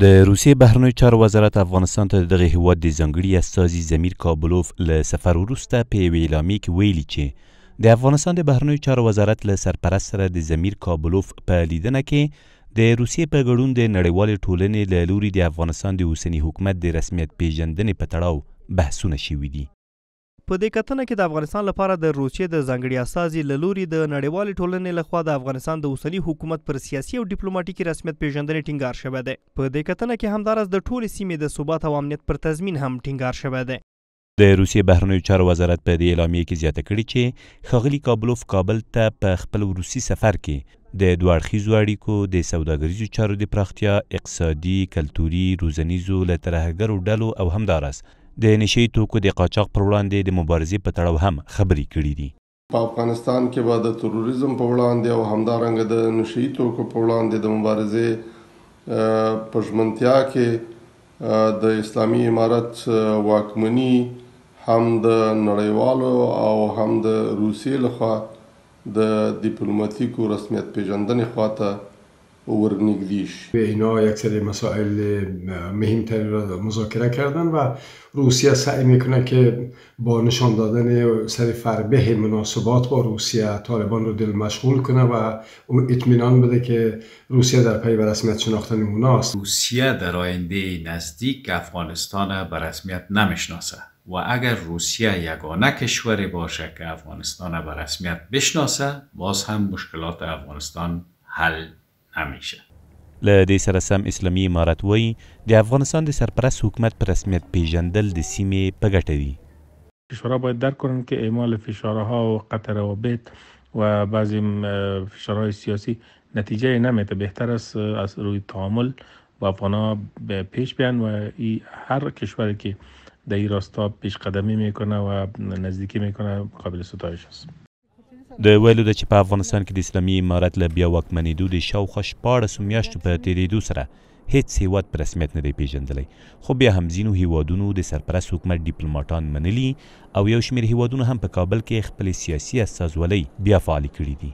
د روسیې بهرنی چارو وزارت افغانستان ته د دغه هیواد د ځانګړي استازي زمیر کابلوف له سفر وروسته په یوې اعلامیې کې ویلي چې د افغانستان د بهرنیو چارو وزارت له سرپرست سره د زمیر کابلوف په لیدنه کې د روسیې په ګډون د نړیوالې ټولنې له لوري د افغانستان د اوسني حکومت د رسمیت پیژندنې په تړاو بحثونه شوي دي په دې کتنه کې د افغانستان لپاره د روسیې د ځانګړي استازي له لوري د نړیوالې ټولنې لخوا د افغانستان د اوسني حکومت پر سیاسي او ډیپلوماټیکي رسمیت پیژندنې ټینګار شوی دی په دې کتنه کې همدارس د ټولې سیمې د ثبات او امنیت پر تضمین هم ټینګار شوی دی د روسیې بهرنیو چارو وزارت په دې اعلامیه کې زیاته کړې چې خغلی کابلوف کابل ته په خپل روسي سفر کې د دوه اړخیزو اړیکو د سوداګریزو چارو د پراختیا اقتصادي کلتوري روزنیزو له ترهګرو ډلو او همدارس د نشي توکو د قاچاق پر وړاندې د مبارزې په تړاو هم خبرې کړې دي په افغانستان کې به د تروریزم په وړاندې او همدارنګه د نشي توکو په وړاندې د مبارزې پښمنتیا کې د اسلامي امارت واکمنی هم د نړیوالو او هم د روسیې لخوا د ډیپلوماټیکو رسمیت پیژندنې خواته ورنگدیش به اینا سری مسائل مهمتر را مذاکره کردن و روسیه سعی میکنه که با نشان دادن سر فربه مناسبات با روسیه طالبان رو دل مشغول کنه و اطمینان بده که روسیه در پی به رسمیت شناختن اوناست روسیه در آینده نزدیک افغانستان به رسمیت نمیشناسه و اگر روسیه یگانه کشوری باشه که افغانستان به رسمیت بشناسه باز هم مشکلات افغانستان حل همیشه له دې سره سم اسلامي امارت وایي د افغانستان د سرپرست حکومت په رسمیت پیژندل د سیمې په ګټه دي کشورها باید درک کنند که اعمال فشارها و قطع روابط و بعضی فشارهای سیاسی نتیجه نمیده بهتر است از روی تعامل با افغانها پیش بیان و ای هر کشوری که در این راستا پیش قدمی میکنه و نزدیکی میکنه قابل ستایش است د ویلو ده چې په افغانستان کې د اسلامي امارت له بیا واکمنېدو د شاوخوا شپاړسو میاشتو په تېرېدو سره هیڅ هیواد په رسمیت نه دی پیژندلی خو بیا هم ځینو هیوادونو د سرپرست حکومت ډیپلوماټان منلي او یو شمېر هیوادونو هم په کابل کې خپلې سیاسي استازولۍ بیا فعالې کړي دي